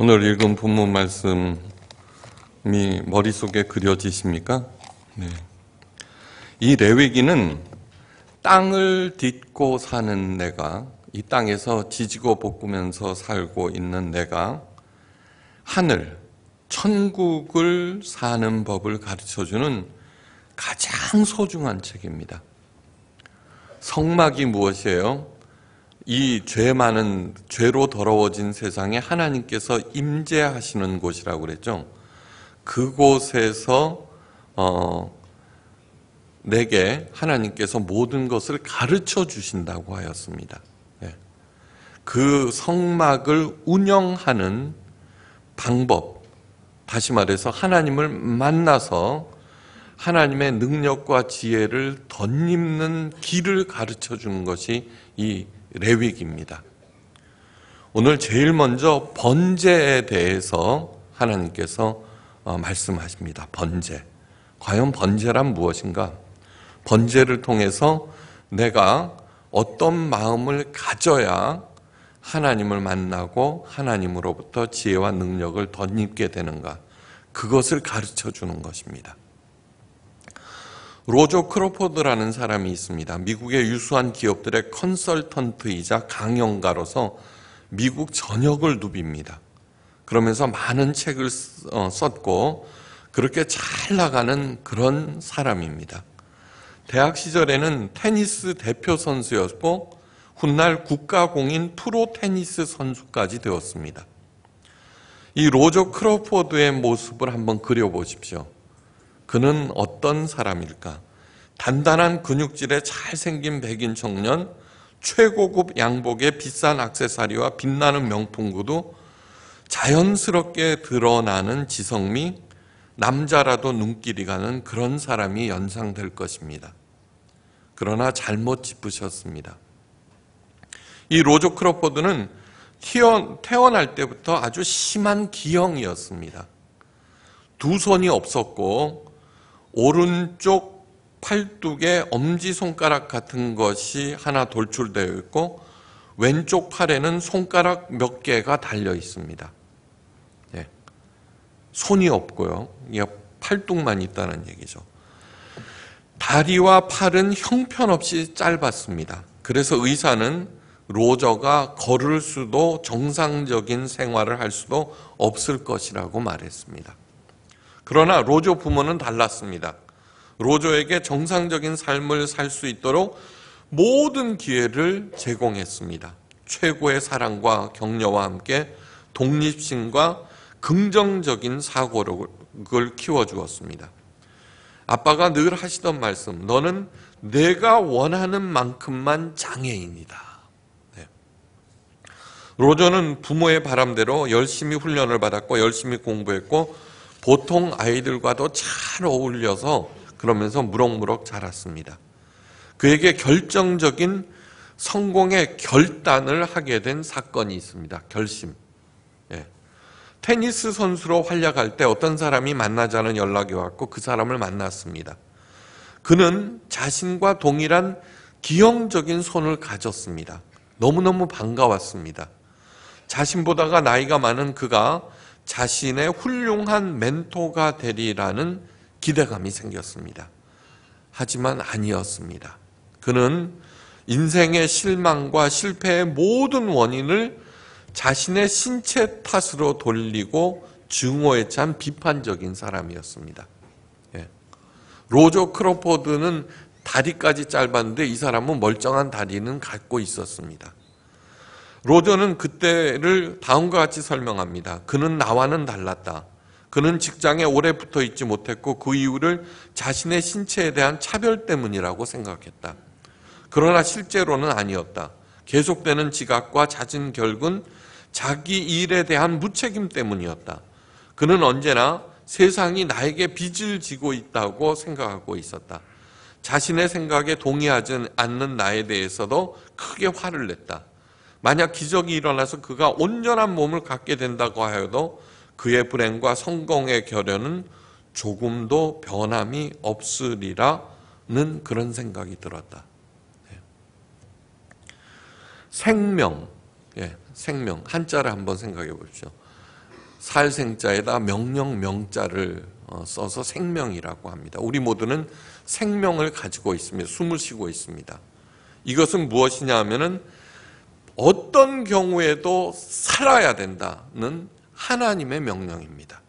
오늘 읽은 본문 말씀이 머릿속에 그려지십니까? 네. 이 레위기는 땅을 딛고 사는 내가, 이 땅에서 지지고 볶으면서 살고 있는 내가 하늘, 천국을 사는 법을 가르쳐 주는 가장 소중한 책입니다. 성막이 무엇이에요? 이죄 많은 죄로 더러워진 세상에 하나님께서 임재하시는 곳이라고 그랬죠. 그곳에서 어, 내게 하나님께서 모든 것을 가르쳐 주신다고 하였습니다. 예. 그 성막을 운영하는 방법, 다시 말해서 하나님을 만나서 하나님의 능력과 지혜를 덧입는 길을 가르쳐 주는 것이 이 레위기입니다. 오늘 제일 먼저 번제에 대해서 하나님께서 어, 말씀하십니다. 번제. 과연 번제란 무엇인가? 번제를 통해서 내가 어떤 마음을 가져야 하나님을 만나고 하나님으로부터 지혜와 능력을 덧입게 되는가? 그것을 가르쳐 주는 것입니다. 로저 크로포드라는 사람이 있습니다. 미국의 유수한 기업들의 컨설턴트이자 강연가로서 미국 전역을 누빕니다. 그러면서 많은 책을 어, 썼고 그렇게 잘 나가는 그런 사람입니다. 대학 시절에는 테니스 대표 선수였고 훗날 국가공인 프로 테니스 선수까지 되었습니다. 이 로저 크로포드의 모습을 한번 그려보십시오. 그는 어떤 사람일까? 단단한 근육질에 잘생긴 백인 청년, 최고급 양복에 비싼 악세사리와 빛나는 명품 구두, 자연스럽게 드러나는 지성미, 남자라도 눈길이 가는 그런 사람이 연상될 것입니다. 그러나 잘못 짚으셨습니다. 이 로조 크로포드는 태어날 때부터 아주 심한 기형이었습니다. 두 손이 없었고 오른쪽 팔뚝에 엄지손가락 같은 것이 하나 돌출되어 있고 왼쪽 팔에는 손가락 몇 개가 달려 있습니다. 예. 손이 없고요. 팔뚝만 있다는 얘기죠. 다리와 팔은 형편없이 짧았습니다. 그래서 의사는 로저가 걸을 수도 정상적인 생활을 할 수도 없을 것이라고 말했습니다. 그러나 로조 부모는 달랐습니다. 로조에게 정상적인 삶을 살 수 있도록 모든 기회를 제공했습니다. 최고의 사랑과 격려와 함께 독립심과 긍정적인 사고력을 키워주었습니다. 아빠가 늘 하시던 말씀, 너는 내가 원하는 만큼만 장애인이다. 네. 로저는 부모의 바람대로 열심히 훈련을 받았고 열심히 공부했고 보통 아이들과도 잘 어울려서 그러면서 무럭무럭 자랐습니다. 그에게 결정적인 성공의 결단을 하게 된 사건이 있습니다. 결심. 예. 테니스 선수로 활약할 때 어떤 사람이 만나자는 연락이 왔고 그 사람을 만났습니다. 그는 자신과 동일한 기형적인 손을 가졌습니다. 너무너무 반가웠습니다. 자신보다가 나이가 많은 그가 자신의 훌륭한 멘토가 되리라는 기대감이 생겼습니다. 하지만 아니었습니다. 그는 인생의 실망과 실패의 모든 원인을 자신의 신체 탓으로 돌리고 증오에 찬 비판적인 사람이었습니다. 예. 로조 크로포드는 다리까지 짧았는데 이 사람은 멀쩡한 다리는 갖고 있었습니다. 로저는 그때를 다음과 같이 설명합니다. 그는 나와는 달랐다. 그는 직장에 오래 붙어 있지 못했고 그 이유를 자신의 신체에 대한 차별 때문이라고 생각했다. 그러나 실제로는 아니었다. 계속되는 지각과 잦은 결근, 자기 일에 대한 무책임 때문이었다. 그는 언제나 세상이 나에게 빚을 지고 있다고 생각하고 있었다. 자신의 생각에 동의하지 않는 나에 대해서도 크게 화를 냈다. 만약 기적이 일어나서 그가 온전한 몸을 갖게 된다고 하여도 그의 불행과 성공의 결연은 조금도 변함이 없으리라는 그런 생각이 들었다. 예. 생명, 예, 생명 한자를 한번 생각해 봅시다. 살생자에다 명령 명자를 어, 써서 생명이라고 합니다. 우리 모두는 생명을 가지고 있습니다. 숨을 쉬고 있습니다. 이것은 무엇이냐 하면은 어떤 경우에도 살아야 된다는 하나님의 명령입니다.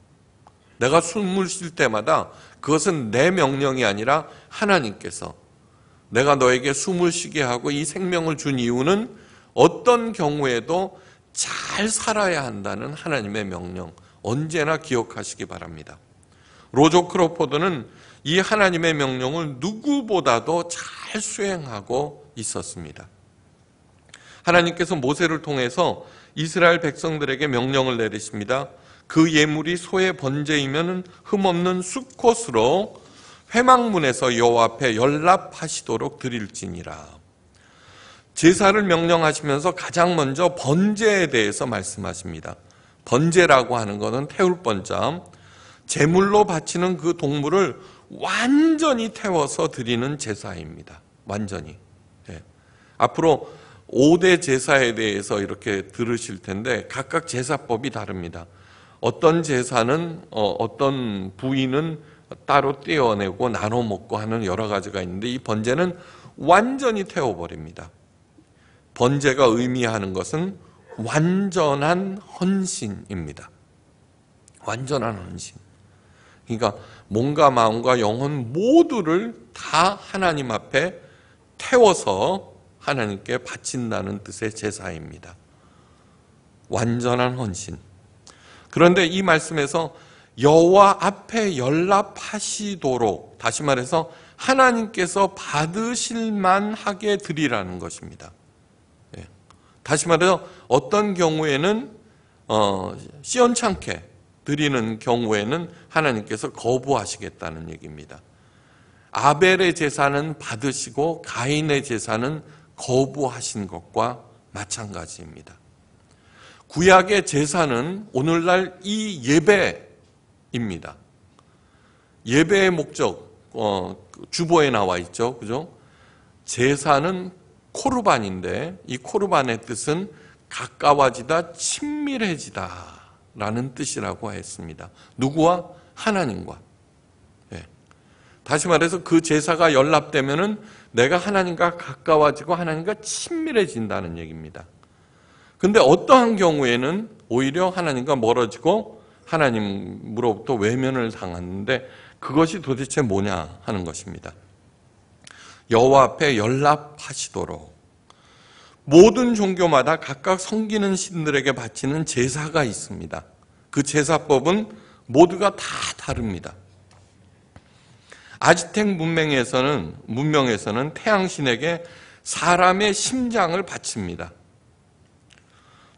내가 숨을 쉴 때마다 그것은 내 명령이 아니라 하나님께서 내가 너에게 숨을 쉬게 하고 이 생명을 준 이유는 어떤 경우에도 잘 살아야 한다는 하나님의 명령 언제나 기억하시기 바랍니다. 로조 크로포드는 이 하나님의 명령을 누구보다도 잘 수행하고 있었습니다. 하나님께서 모세를 통해서 이스라엘 백성들에게 명령을 내리십니다. 그 예물이 소의 번제이면 흠없는 수컷으로 회망문에서 여호와 앞에 연락하시도록 드릴지니라. 제사를 명령하시면서 가장 먼저 번제에 대해서 말씀하십니다. 번제라고 하는 것은 태울 번잠, 제물로 바치는 그 동물을 완전히 태워서 드리는 제사입니다. 완전히. 예. 앞으로 5대 제사에 대해서 이렇게 들으실 텐데 각각 제사법이 다릅니다. 어떤 제사는 어, 어떤 부위는 따로 떼어내고 나눠 먹고 하는 여러 가지가 있는데 이 번제는 완전히 태워버립니다. 번제가 의미하는 것은 완전한 헌신입니다. 완전한 헌신. 그러니까 몸과 마음과 영혼 모두를 다 하나님 앞에 태워서 하나님께 바친다는 뜻의 제사입니다. 완전한 헌신. 그런데 이 말씀에서 여호와 앞에 연락하시도록 다시 말해서 하나님께서 받으실만 하게 드리라는 것입니다. 예. 다시 말해서 어떤 경우에는 어, 시원찮게 드리는 경우에는 하나님께서 거부하시겠다는 얘기입니다. 아벨의 제사는 받으시고 가인의 제사는 거부하신 것과 마찬가지입니다. 구약의 제사는 오늘날 이 예배입니다. 예배의 목적, 어, 주보에 나와 있죠. 그죠? 제사는 코르반인데 이 코르반의 뜻은 가까워지다, 친밀해지다 라는 뜻이라고 했습니다. 누구와? 하나님과. 예. 다시 말해서 그 제사가 연락되면은 내가 하나님과 가까워지고 하나님과 친밀해진다는 얘기입니다. 근데 어떠한 경우에는 오히려 하나님과 멀어지고 하나님으로부터 외면을 당하는데 그것이 도대체 뭐냐 하는 것입니다. 여호와 앞에 연락하시도록 모든 종교마다 각각 섬기는 신들에게 바치는 제사가 있습니다. 그 제사법은 모두가 다 다릅니다. 아즈텍 문명에서는 문명에서는 태양신에게 사람의 심장을 바칩니다.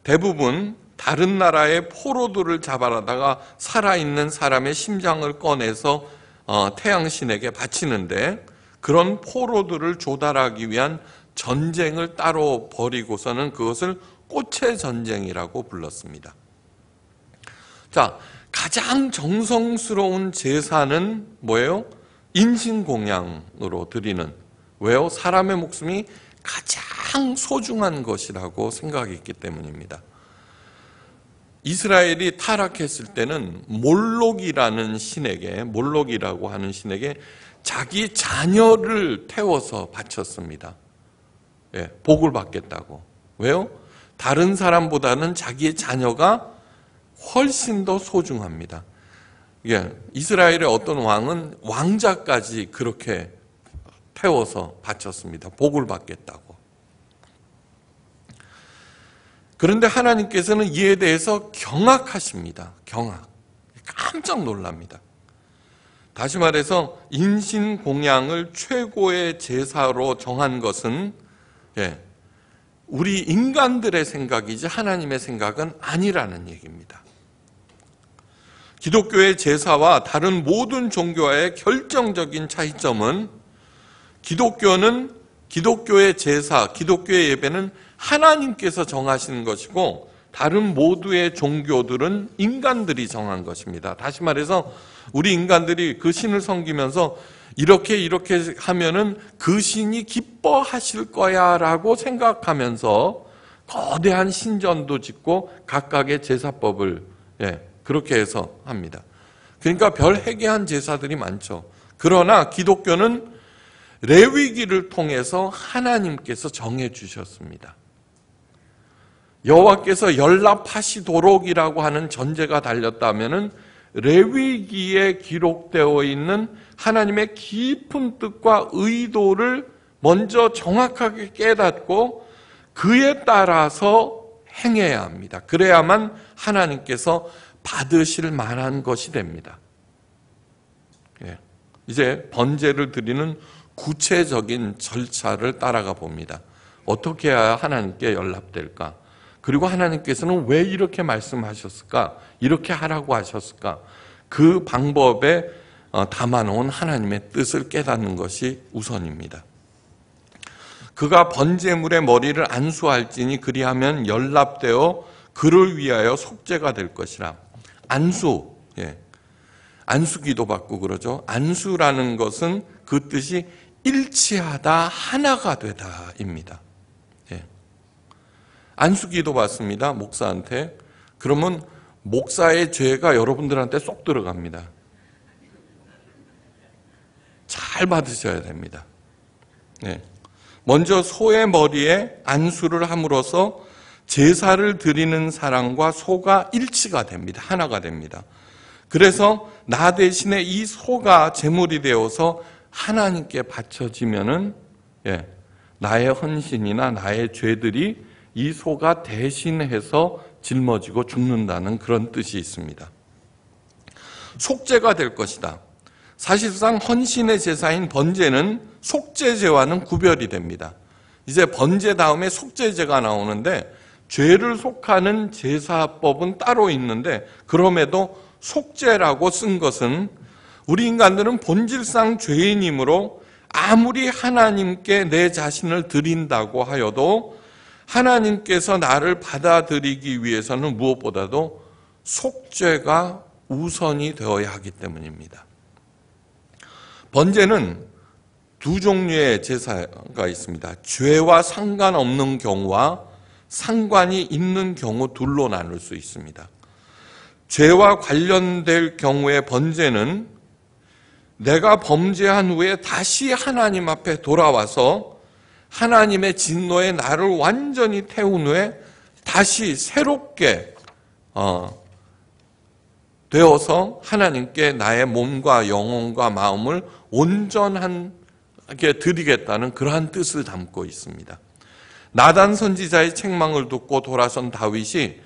대부분 다른 나라의 포로들을 잡아다가 살아있는 사람의 심장을 꺼내서 어, 태양신에게 바치는데 그런 포로들을 조달하기 위한 전쟁을 따로 벌이고서는 그것을 꽃의 전쟁이라고 불렀습니다. 자, 가장 정성스러운 제사는 뭐예요? 인신공양으로 드리는 왜요? 사람의 목숨이 가장 소중한 것이라고 생각했기 때문입니다. 이스라엘이 타락했을 때는 몰록이라는 신에게 몰록이라고 하는 신에게 자기 자녀를 태워서 바쳤습니다. 예, 복을 받겠다고. 왜요? 다른 사람보다는 자기의 자녀가 훨씬 더 소중합니다. 예, 이스라엘의 어떤 왕은 왕자까지 그렇게 태워서 바쳤습니다. 복을 받겠다고. 그런데 하나님께서는 이에 대해서 경악하십니다. 경악. 깜짝 놀랍니다. 다시 말해서 인신 공양을 최고의 제사로 정한 것은 예, 우리 인간들의 생각이지 하나님의 생각은 아니라는 얘기입니다. 기독교의 제사와 다른 모든 종교와의 결정적인 차이점은 기독교는 기독교의 제사, 기독교의 예배는 하나님께서 정하시는 것이고 다른 모두의 종교들은 인간들이 정한 것입니다. 다시 말해서 우리 인간들이 그 신을 섬기면서 이렇게 이렇게 하면은 그 신이 기뻐하실 거야라고 생각하면서 거대한 신전도 짓고 각각의 제사법을 예, 그렇게 해서 합니다. 그러니까 별 회개한 제사들이 많죠. 그러나 기독교는 레위기를 통해서 하나님께서 정해 주셨습니다. 여호와께서 연락하시도록이라고 하는 전제가 달렸다면은 레위기에 기록되어 있는 하나님의 깊은 뜻과 의도를 먼저 정확하게 깨닫고 그에 따라서 행해야 합니다. 그래야만 하나님께서 받으실 만한 것이 됩니다. 예. 이제 번제를 드리는 구체적인 절차를 따라가 봅니다. 어떻게 해야 하나님께 연락될까? 그리고 하나님께서는 왜 이렇게 말씀하셨을까? 이렇게 하라고 하셨을까? 그 방법에 어, 담아놓은 하나님의 뜻을 깨닫는 것이 우선입니다. 그가 번제물의 머리를 안수할지니 그리하면 연락되어 그를 위하여 속죄가 될 것이라. 안수, 예. 안수기도 받고 그러죠. 안수라는 것은 그 뜻이 일치하다, 하나가 되다입니다. 예. 안수기도 받습니다. 목사한테. 그러면 목사의 죄가 여러분들한테 쏙 들어갑니다. 잘 받으셔야 됩니다. 예. 먼저 소의 머리에 안수를 함으로써 제사를 드리는 사랑과 소가 일치가 됩니다. 하나가 됩니다. 그래서 나 대신에 이 소가 제물이 되어서 하나님께 바쳐지면은 예, 나의 헌신이나 나의 죄들이 이 소가 대신해서 짊어지고 죽는다는 그런 뜻이 있습니다. 속죄가 될 것이다. 사실상 헌신의 제사인 번제는 속죄제와는 구별이 됩니다. 이제 번제 다음에 속죄제가 나오는데 죄를 속하는 제사법은 따로 있는데 그럼에도 속죄라고 쓴 것은 우리 인간들은 본질상 죄인이므로 아무리 하나님께 내 자신을 드린다고 하여도 하나님께서 나를 받아들이기 위해서는 무엇보다도 속죄가 우선이 되어야 하기 때문입니다. 번제는 두 종류의 제사가 있습니다. 죄와 상관없는 경우와 상관이 있는 경우 둘로 나눌 수 있습니다. 죄와 관련될 경우의 번제는 내가 범죄한 후에 다시 하나님 앞에 돌아와서 하나님의 진노에 나를 완전히 태운 후에 다시 새롭게 어, 되어서 하나님께 나의 몸과 영혼과 마음을 온전하게 드리겠다는 그러한 뜻을 담고 있습니다. 나단 선지자의 책망을 듣고 돌아선 다윗이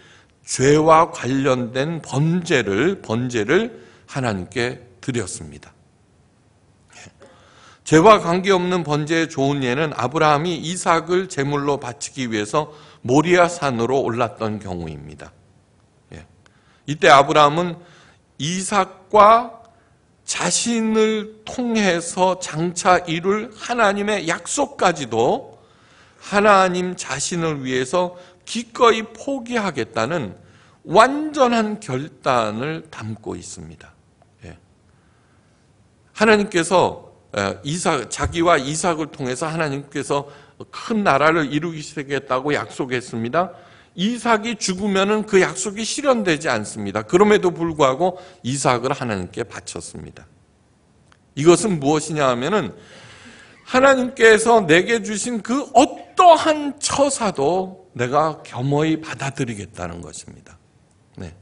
죄와 관련된 번제를 번제를 하나님께 드렸습니다. 죄와 관계없는 번제의 좋은 예는 아브라함이 이삭을 제물로 바치기 위해서 모리아 산으로 올랐던 경우입니다. 예. 이때 아브라함은 이삭과 자신을 통해서 장차 이룰 하나님의 약속까지도 하나님 자신을 위해서 기꺼이 포기하겠다는 완전한 결단을 담고 있습니다. 예. 하나님께서 예, 이삭, 자기와 이삭을 통해서 하나님께서 큰 나라를 이루시겠다고 약속했습니다. 이삭이 죽으면그 약속이 실현되지 않습니다. 그럼에도 불구하고 이삭을 하나님께 바쳤습니다. 이것은 무엇이냐 하면은 하나님께서 내게 주신 그 어떠한 처사도 내가 겸허히 받아들이겠다는 것입니다. 네.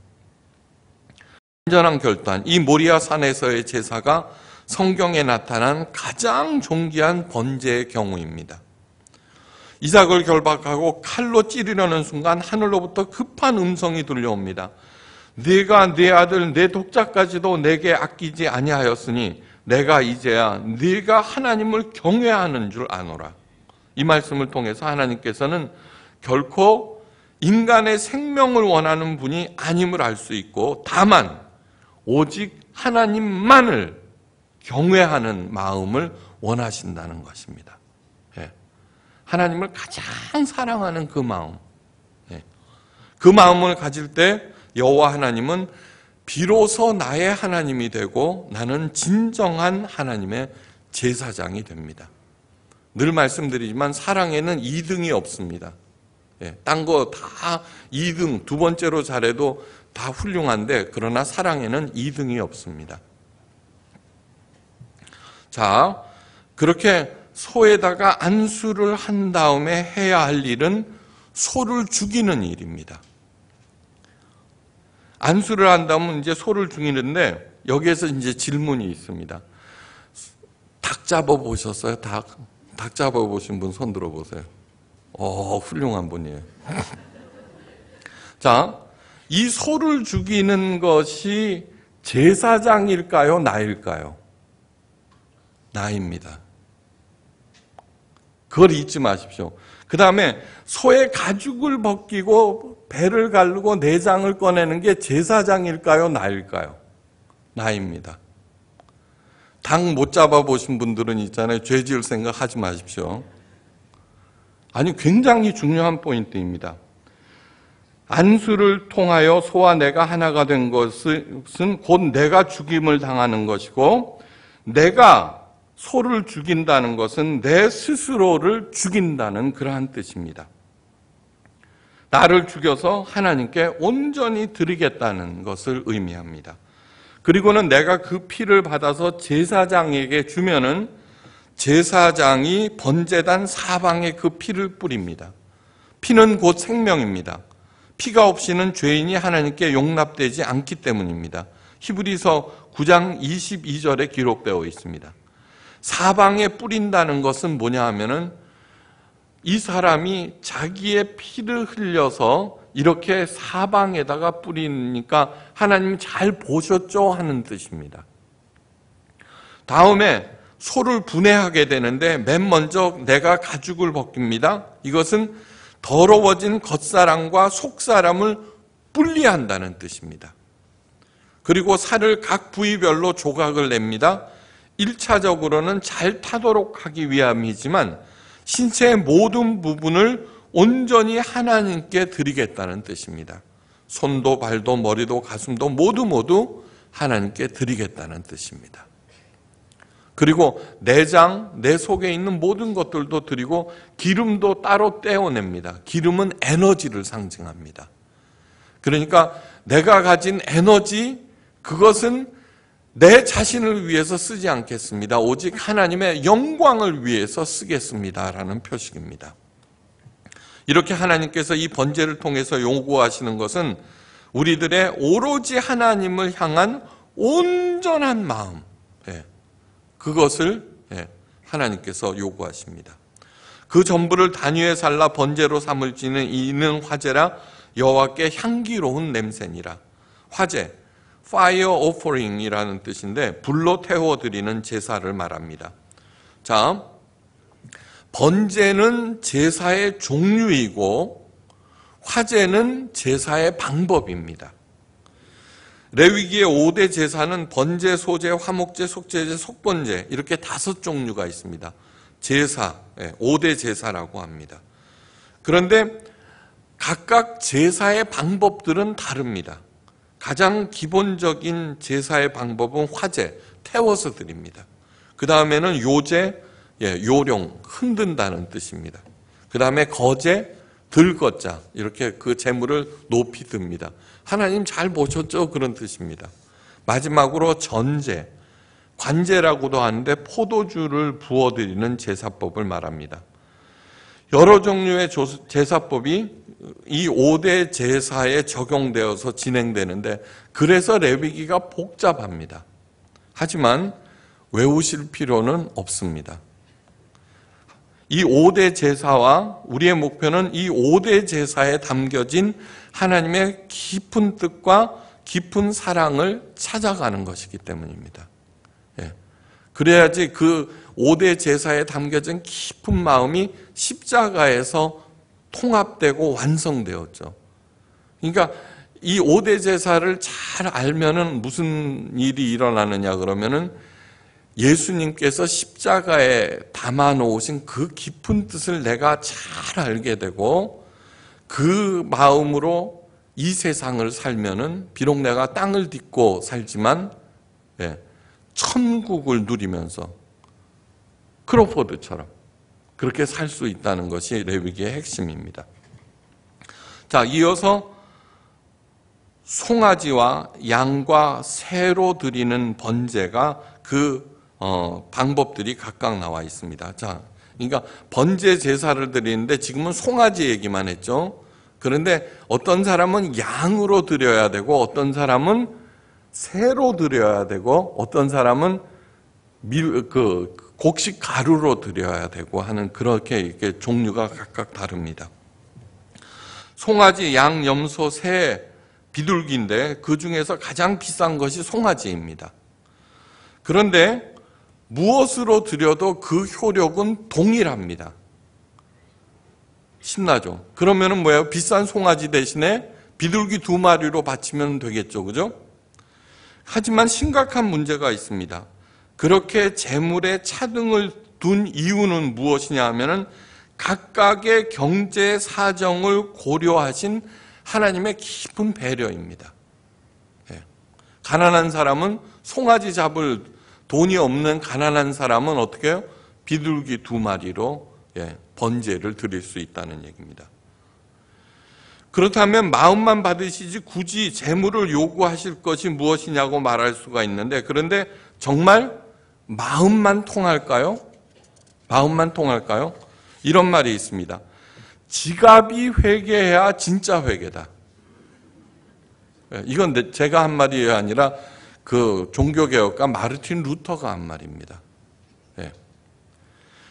완전한 결단. 이 모리아 산에서의 제사가 성경에 나타난 가장 존귀한 번제의 경우입니다. 이삭을 결박하고 칼로 찌르려는 순간 하늘로부터 급한 음성이 들려옵니다. 네가 내 아들 내 독자까지도 내게 아끼지 아니하였으니 내가 이제야 네가 하나님을 경외하는 줄 아노라. 이 말씀을 통해서 하나님께서는 결코 인간의 생명을 원하는 분이 아님을 알 수 있고 다만 오직 하나님만을 경외하는 마음을 원하신다는 것입니다. 예. 하나님을 가장 사랑하는 그 마음. 예. 그 마음을 가질 때 여호와 하나님은 비로소 나의 하나님이 되고 나는 진정한 하나님의 제사장이 됩니다. 늘 말씀드리지만 사랑에는 2등이 없습니다. 예, 딴거 다 2등, 두 번째로 잘해도 다 훌륭한데 그러나 사랑에는 2등이 없습니다. 자, 그렇게 소에다가 안수를 한 다음에 해야 할 일은 소를 죽이는 일입니다. 안수를 한다면 이제 소를 죽이는데 여기에서 이제 질문이 있습니다. 닭 잡아 보셨어요? 닭? 닭 잡아 보신 분 손 들어 보세요. 어, 훌륭한 분이에요. 자, 이 소를 죽이는 것이 제사장일까요? 나일까요? 나입니다. 그걸 잊지 마십시오. 그 다음에 소의 가죽을 벗기고 배를 갈르고 내장을 꺼내는 게 제사장일까요? 나일까요? 나입니다. 당 못 잡아보신 분들은 있잖아요. 죄 지을 생각 하지 마십시오. 아니, 굉장히 중요한 포인트입니다. 안수를 통하여 소와 내가 하나가 된 것은 곧 내가 죽임을 당하는 것이고, 내가 소를 죽인다는 것은 내 스스로를 죽인다는 그러한 뜻입니다. 나를 죽여서 하나님께 온전히 드리겠다는 것을 의미합니다. 그리고는 내가 그 피를 받아서 제사장에게 주면은 제사장이 번제단 사방에 그 피를 뿌립니다. 피는 곧 생명입니다. 피가 없이는 죄인이 하나님께 용납되지 않기 때문입니다. 히브리서 9장 22절에 기록되어 있습니다. 사방에 뿌린다는 것은 뭐냐 하면은 이 사람이 자기의 피를 흘려서 이렇게 사방에다가 뿌리니까 하나님 잘 보셨죠? 하는 뜻입니다. 다음에 소를 분해하게 되는데 맨 먼저 내가 가죽을 벗깁니다. 이것은 더러워진 겉사람과 속사람을 분리한다는 뜻입니다. 그리고 살을 각 부위별로 조각을 냅니다. 1차적으로는 잘 타도록 하기 위함이지만 신체의 모든 부분을 온전히 하나님께 드리겠다는 뜻입니다. 손도 발도 머리도 가슴도 모두 모두 하나님께 드리겠다는 뜻입니다. 그리고 내장, 내 속에 있는 모든 것들도 드리고 기름도 따로 떼어냅니다. 기름은 에너지를 상징합니다. 그러니까 내가 가진 에너지, 그것은 내 자신을 위해서 쓰지 않겠습니다. 오직 하나님의 영광을 위해서 쓰겠습니다라는 표식입니다. 이렇게 하나님께서 이 번제를 통해서 요구하시는 것은 우리들의 오로지 하나님을 향한 온전한 마음, 예. 그것을 예, 하나님께서 요구하십니다. 그 전부를 단위에 살라 번제로 삼을지는 이는 화제라 여호와께 향기로운 냄새니라. 화제, fire offering이라는 뜻인데 불로 태워 드리는 제사를 말합니다. 자, 번제는 제사의 종류이고 화제는 제사의 방법입니다. 레위기의 5대 제사는 번제, 소제, 화목제, 속제제, 속번제 이렇게 다섯 종류가 있습니다. 제사, 5대 예, 제사라고 합니다. 그런데 각각 제사의 방법들은 다릅니다. 가장 기본적인 제사의 방법은 화재, 태워서 드립니다. 그 다음에는 요제, 예, 요령, 흔든다는 뜻입니다. 그 다음에 거제, 들것자 이렇게 그 재물을 높이 듭니다. 하나님 잘 보셨죠? 그런 뜻입니다. 마지막으로 전제, 관제라고도 하는데 포도주를 부어드리는 제사법을 말합니다. 여러 종류의 제사법이 이 5대 제사에 적용되어서 진행되는데 그래서 레위기가 복잡합니다. 하지만 외우실 필요는 없습니다. 이 5대 제사와 우리의 목표는 이 5대 제사에 담겨진 하나님의 깊은 뜻과 깊은 사랑을 찾아가는 것이기 때문입니다. 예. 그래야지 그 5대 제사에 담겨진 깊은 마음이 십자가에서 통합되고 완성되었죠. 그러니까 이 5대 제사를 잘 알면은 무슨 일이 일어나느냐 그러면은 예수님께서 십자가에 담아 놓으신 그 깊은 뜻을 내가 잘 알게 되고 그 마음으로 이 세상을 살면은 비록 내가 땅을 딛고 살지만 예, 천국을 누리면서 크로포드처럼 그렇게 살 수 있다는 것이 레위기의 핵심입니다. 자, 이어서 송아지와 양과 새로 드리는 번제가 그 어, 방법들이 각각 나와 있습니다. 자, 그러니까 번제 제사를 드리는데 지금은 송아지 얘기만 했죠. 그런데 어떤 사람은 양으로 드려야 되고 어떤 사람은 새로 드려야 되고 어떤 사람은 밀, 그 곡식 가루로 드려야 되고 하는 그렇게 이렇게 종류가 각각 다릅니다. 송아지, 양, 염소, 새, 비둘기인데 그 중에서 가장 비싼 것이 송아지입니다. 그런데 무엇으로 드려도 그 효력은 동일합니다. 신나죠? 그러면은 뭐예요? 비싼 송아지 대신에 비둘기 두 마리로 바치면 되겠죠. 그죠? 하지만 심각한 문제가 있습니다. 그렇게 재물에 차등을 둔 이유는 무엇이냐 하면은 각각의 경제 사정을 고려하신 하나님의 깊은 배려입니다. 네. 가난한 사람은 송아지 잡을 돈이 없는 가난한 사람은 어떻게 해요? 비둘기 두 마리로 예, 번제를 드릴 수 있다는 얘기입니다. 그렇다면 마음만 받으시지 굳이 재물을 요구하실 것이 무엇이냐고 말할 수가 있는데 그런데 정말 마음만 통할까요? 마음만 통할까요? 이런 말이 있습니다. 지갑이 회개해야 진짜 회개다. 예, 이건 제가 한 말이 아니라 그 종교개혁가 마르틴 루터가 한 말입니다. 예.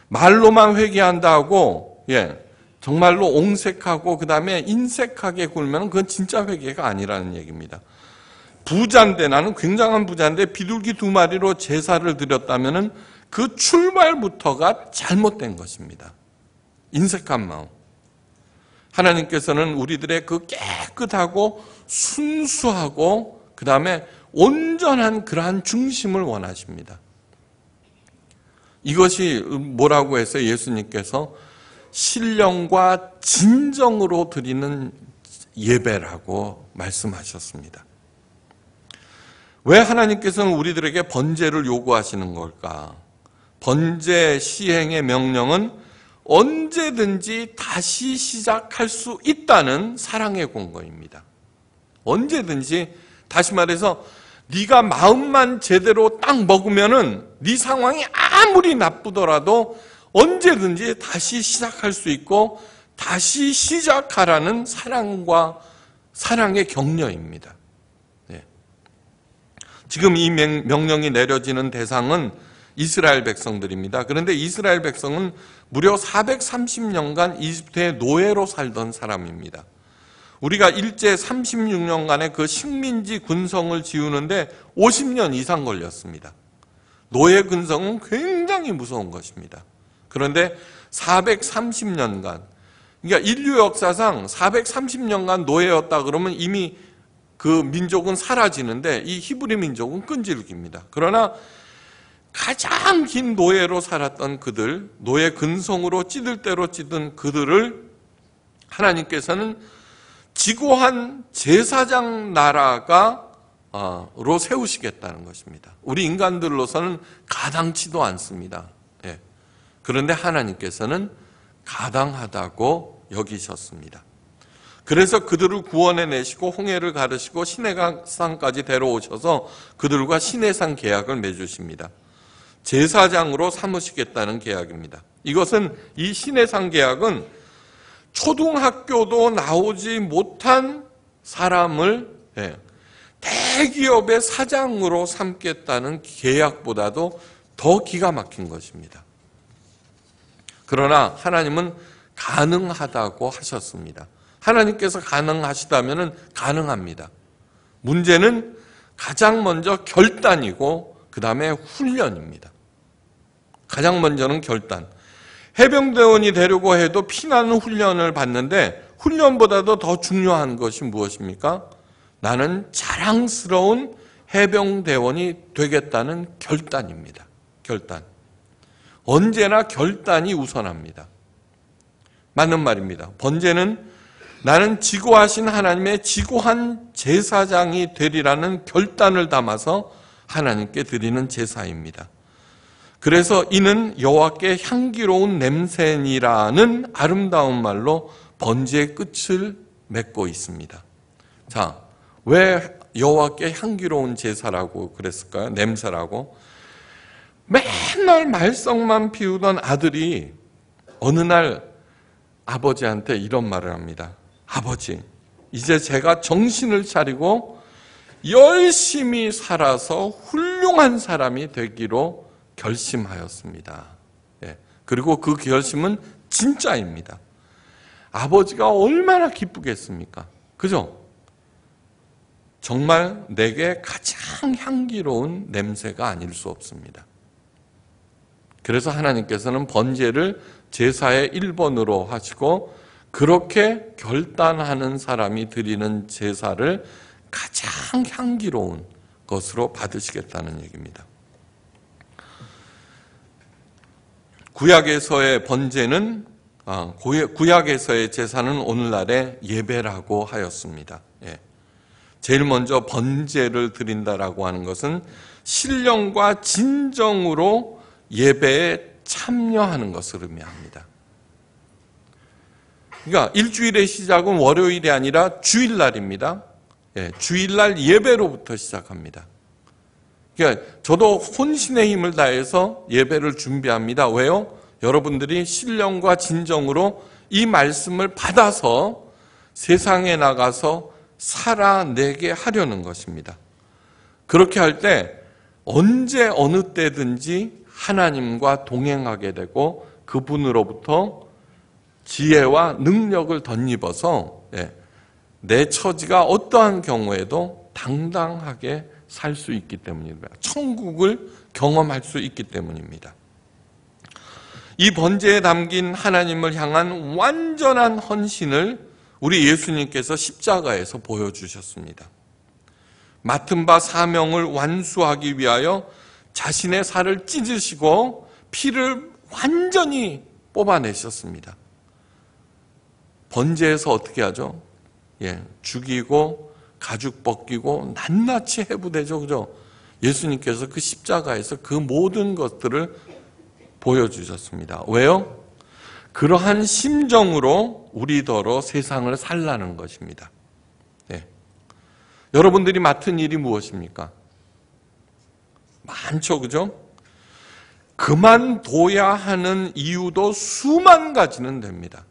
말로만 회개한다고 예. 정말로 옹색하고 그 다음에 인색하게 굴면 그건 진짜 회개가 아니라는 얘기입니다. 부자인데 나는 굉장한 부자인데 비둘기 두 마리로 제사를 드렸다면 그 출발부터가 잘못된 것입니다. 인색한 마음. 하나님께서는 우리들의 그 깨끗하고 순수하고 그 다음에 온전한 그러한 중심을 원하십니다. 이것이 뭐라고 해서 예수님께서 신령과 진정으로 드리는 예배라고 말씀하셨습니다. 왜 하나님께서는 우리들에게 번제를 요구하시는 걸까? 번제 시행의 명령은 언제든지 다시 시작할 수 있다는 사랑의 공고입니다. 언제든지 다시 말해서 네가 마음만 제대로 딱 먹으면은 네 상황이 아무리 나쁘더라도 언제든지 다시 시작할 수 있고 다시 시작하라는 사랑과 사랑의 격려입니다. 지금 이 명령이 내려지는 대상은 이스라엘 백성들입니다. 그런데 이스라엘 백성은 무려 430년간 이집트의 노예로 살던 사람입니다. 우리가 일제 36년간의 그 식민지 군성을 지우는데 50년 이상 걸렸습니다. 노예 군성은 굉장히 무서운 것입니다. 그런데 430년간, 그러니까 인류 역사상 430년간 노예였다 그러면 이미 그 민족은 사라지는데 이 히브리 민족은 끈질깁니다. 그러나 가장 긴 노예로 살았던 그들, 노예 근성으로 찌들 대로 찌든 그들을 하나님께서는 지고한 제사장 나라가로 어, 세우시겠다는 것입니다. 우리 인간들로서는 가당치도 않습니다. 예. 그런데 하나님께서는 가당하다고 여기셨습니다. 그래서 그들을 구원해 내시고 홍해를 가르시고 시내산까지 데려오셔서 그들과 시내산 계약을 맺으십니다. 제사장으로 삼으시겠다는 계약입니다. 이것은 이 시내산 계약은 초등학교도 나오지 못한 사람을 예, 대기업의 사장으로 삼겠다는 계약보다도 더 기가 막힌 것입니다. 그러나 하나님은 가능하다고 하셨습니다. 하나님께서 가능하시다면 가능합니다. 문제는 가장 먼저 결단이고 그 다음에 훈련입니다. 가장 먼저는 결단. 해병대원이 되려고 해도 피나는 훈련을 받는데 훈련보다도 더 중요한 것이 무엇입니까? 나는 자랑스러운 해병대원이 되겠다는 결단입니다. 결단. 언제나 결단이 우선합니다. 맞는 말입니다. 번제는 나는 지고하신 하나님의 지고한 제사장이 되리라는 결단을 담아서 하나님께 드리는 제사입니다. 그래서 이는 여호와께 향기로운 냄새니라는 아름다운 말로 번지의 끝을 맺고 있습니다. 자, 왜 여호와께 향기로운 제사라고 그랬을까요? 냄새라고? 맨날 말썽만 피우던 아들이 어느 날 아버지한테 이런 말을 합니다. 아버지, 이제 제가 정신을 차리고 열심히 살아서 훌륭한 사람이 되기로 결심하였습니다. 예, 그리고 그 결심은 진짜입니다. 아버지가 얼마나 기쁘겠습니까? 그죠? 정말 내게 가장 향기로운 냄새가 아닐 수 없습니다. 그래서 하나님께서는 번제를 제사의 1번으로 하시고 그렇게 결단하는 사람이 드리는 제사를 가장 향기로운 것으로 받으시겠다는 얘기입니다. 구약에서의 번제는 아, 구약에서의 제사는 오늘날의 예배라고 하였습니다. 예. 제일 먼저 번제를 드린다라고 하는 것은 신령과 진정으로 예배에 참여하는 것을 의미합니다. 그러니까 일주일의 시작은 월요일이 아니라 주일날입니다. 예, 주일날 예배로부터 시작합니다. 그러니까 저도 혼신의 힘을 다해서 예배를 준비합니다. 왜요? 여러분들이 신령과 진정으로 이 말씀을 받아서 세상에 나가서 살아내게 하려는 것입니다. 그렇게 할 때 언제 어느 때든지 하나님과 동행하게 되고 그분으로부터 지혜와 능력을 덧입어서 예, 내 처지가 어떠한 경우에도 당당하게 살 수 있기 때문입니다. 천국을 경험할 수 있기 때문입니다. 이 번제에 담긴 하나님을 향한 완전한 헌신을 우리 예수님께서 십자가에서 보여주셨습니다. 맡은 바 사명을 완수하기 위하여 자신의 살을 찢으시고 피를 완전히 뽑아내셨습니다. 번제에서 어떻게 하죠? 예, 죽이고 가죽 벗기고 낱낱이 해부되죠. 그죠? 예수님께서 그 십자가에서 그 모든 것들을 보여주셨습니다. 왜요? 그러한 심정으로 우리더러 세상을 살라는 것입니다. 네. 여러분들이 맡은 일이 무엇입니까? 많죠, 그죠? 그만둬야 하는 이유도 수만 가지는 됩니다.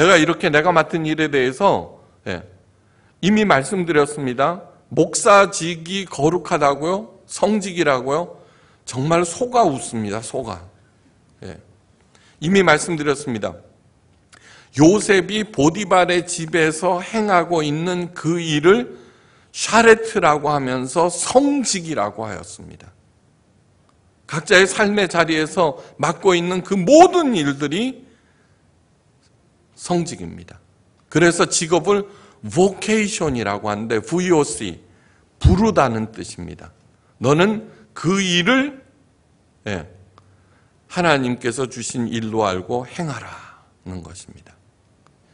내가 이렇게 내가 맡은 일에 대해서 예, 이미 말씀드렸습니다. 목사직이 거룩하다고요? 성직이라고요? 정말 소가 웃습니다. 소가. 예. 이미 말씀드렸습니다. 요셉이 보디발의 집에서 행하고 있는 그 일을 샤레트라고 하면서 성직이라고 하였습니다. 각자의 삶의 자리에서 맡고 있는 그 모든 일들이 성직입니다. 그래서 직업을 vocation이라고 하는데 VOC, 부르다는 뜻입니다. 너는 그 일을 예, 하나님께서 주신 일로 알고 행하라는 것입니다.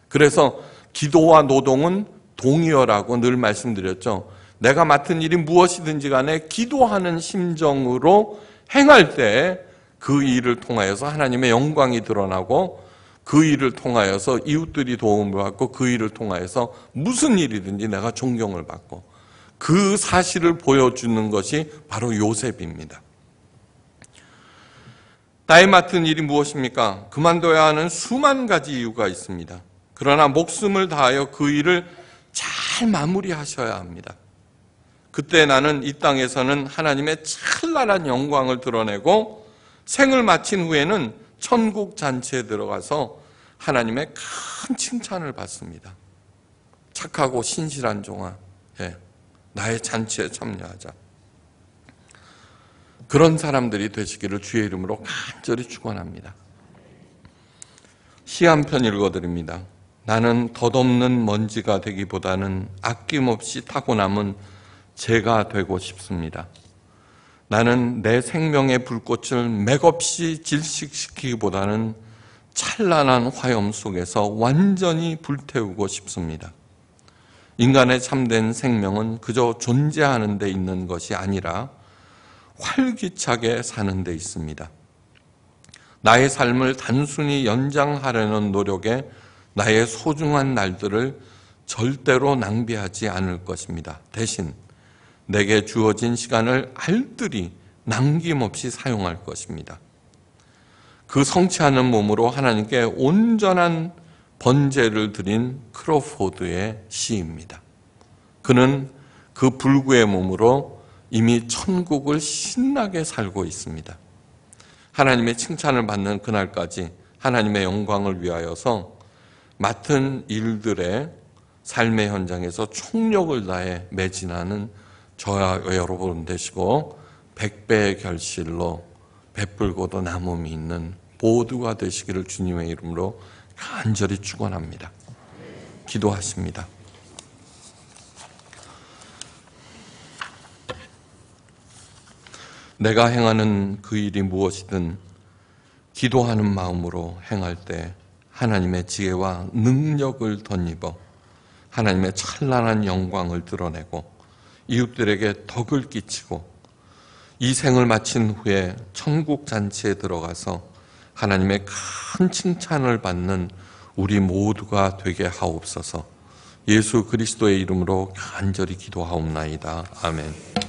그래서 기도와 노동은 동의어라고 늘 말씀드렸죠. 내가 맡은 일이 무엇이든지 간에 기도하는 심정으로 행할 때 그 일을 통하여서 하나님의 영광이 드러나고 그 일을 통하여서 이웃들이 도움을 받고 그 일을 통하여서 무슨 일이든지 내가 존경을 받고 그 사실을 보여주는 것이 바로 요셉입니다. 나이 맡은 일이 무엇입니까? 그만둬야 하는 수만 가지 이유가 있습니다. 그러나 목숨을 다하여 그 일을 잘 마무리하셔야 합니다. 그때 나는 이 땅에서는 하나님의 찬란한 영광을 드러내고 생을 마친 후에는 천국 잔치에 들어가서 하나님의 큰 칭찬을 받습니다. 착하고 신실한 종아, 예, 나의 잔치에 참여하자. 그런 사람들이 되시기를 주의 이름으로 간절히 축원합니다. 시 한 편 읽어드립니다. 나는 덧없는 먼지가 되기보다는 아낌없이 타고남은 제가 되고 싶습니다. 나는 내 생명의 불꽃을 맥없이 질식시키기보다는 찬란한 화염 속에서 완전히 불태우고 싶습니다. 인간의 참된 생명은 그저 존재하는 데 있는 것이 아니라 활기차게 사는 데 있습니다. 나의 삶을 단순히 연장하려는 노력에 나의 소중한 날들을 절대로 낭비하지 않을 것입니다. 대신 내게 주어진 시간을 알뜰히 남김없이 사용할 것입니다. 그 성취하는 몸으로 하나님께 온전한 번제를 드린 크로포드의 시입니다. 그는 그 불구의 몸으로 이미 천국을 신나게 살고 있습니다. 하나님의 칭찬을 받는 그날까지 하나님의 영광을 위하여서 맡은 일들의 삶의 현장에서 총력을 다해 매진하는 저와 여러분 되시고 백배의 결실로 베풀고도 남음이 있는 모두가 되시기를 주님의 이름으로 간절히 축원합니다. 기도하십니다. 내가 행하는 그 일이 무엇이든 기도하는 마음으로 행할 때 하나님의 지혜와 능력을 덧입어 하나님의 찬란한 영광을 드러내고 이웃들에게 덕을 끼치고 이 생을 마친 후에 천국 잔치에 들어가서 하나님의 큰 칭찬을 받는 우리 모두가 되게 하옵소서. 예수 그리스도의 이름으로 간절히 기도하옵나이다. 아멘.